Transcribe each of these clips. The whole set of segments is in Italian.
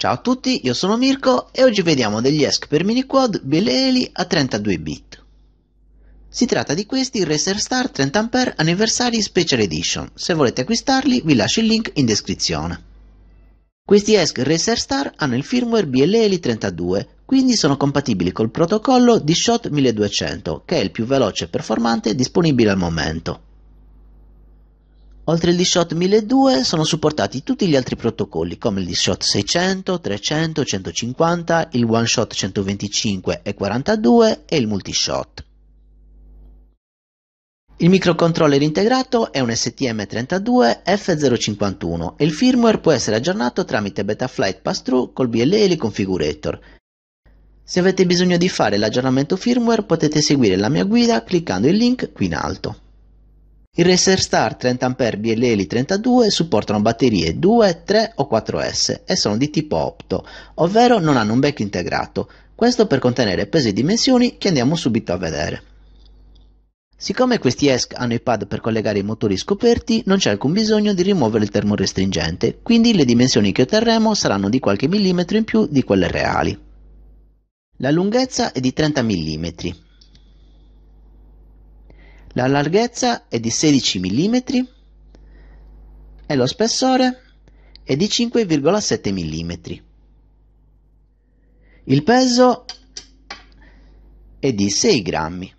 Ciao a tutti, io sono Mirko e oggi vediamo degli ESC per mini miniquad Bieleli a 32 bit. Si tratta di questi Racer Star 30A Anniversary Special Edition, se volete acquistarli vi lascio il link in descrizione. Questi ESC Racer Star hanno il firmware Bieleli 32, quindi sono compatibili col protocollo D-Shot 1200, che è il più veloce e performante disponibile al momento. Oltre il DShot mille sono supportati tutti gli altri protocolli come il DShot 600, 300, 150, il OneShot 125 e 42 e il Multishot. Il microcontroller integrato è un STM32F051 e il firmware può essere aggiornato tramite Betaflight Pass-Through col BLE Configurator. Se avete bisogno di fare l'aggiornamento firmware potete seguire la mia guida cliccando il link qui in alto. Il Racer Star 30A e l'Eli 32 supportano batterie 2, 3 o 4S e sono di tipo opto, ovvero non hanno un becco integrato, questo per contenere pesi e dimensioni che andiamo subito a vedere. Siccome questi ESC hanno i pad per collegare i motori scoperti, non c'è alcun bisogno di rimuovere il termorestringente, quindi le dimensioni che otterremo saranno di qualche millimetro in più di quelle reali. La lunghezza è di 30 mm, la larghezza è di 16 mm e lo spessore è di 5,7 mm. Il peso è di 6 grammi.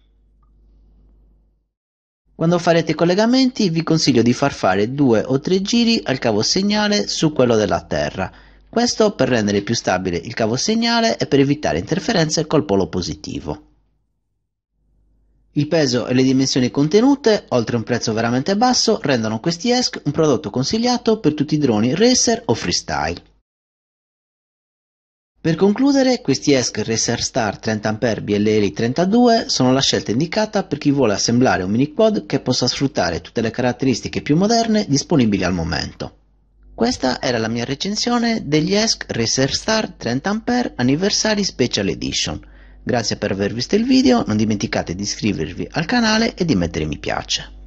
Quando farete i collegamenti vi consiglio di far fare due o tre giri al cavo segnale su quello della terra, questo per rendere più stabile il cavo segnale e per evitare interferenze col polo positivo. Il peso e le dimensioni contenute, oltre a un prezzo veramente basso, rendono questi ESC un prodotto consigliato per tutti i droni racer o freestyle. Per concludere, questi ESC Racer Star 30A BLL 32 sono la scelta indicata per chi vuole assemblare un mini quad che possa sfruttare tutte le caratteristiche più moderne disponibili al momento. Questa era la mia recensione degli ESC Racer Star 30A Anniversary Special Edition. Grazie per aver visto il video, non dimenticate di iscrivervi al canale e di mettere mi piace.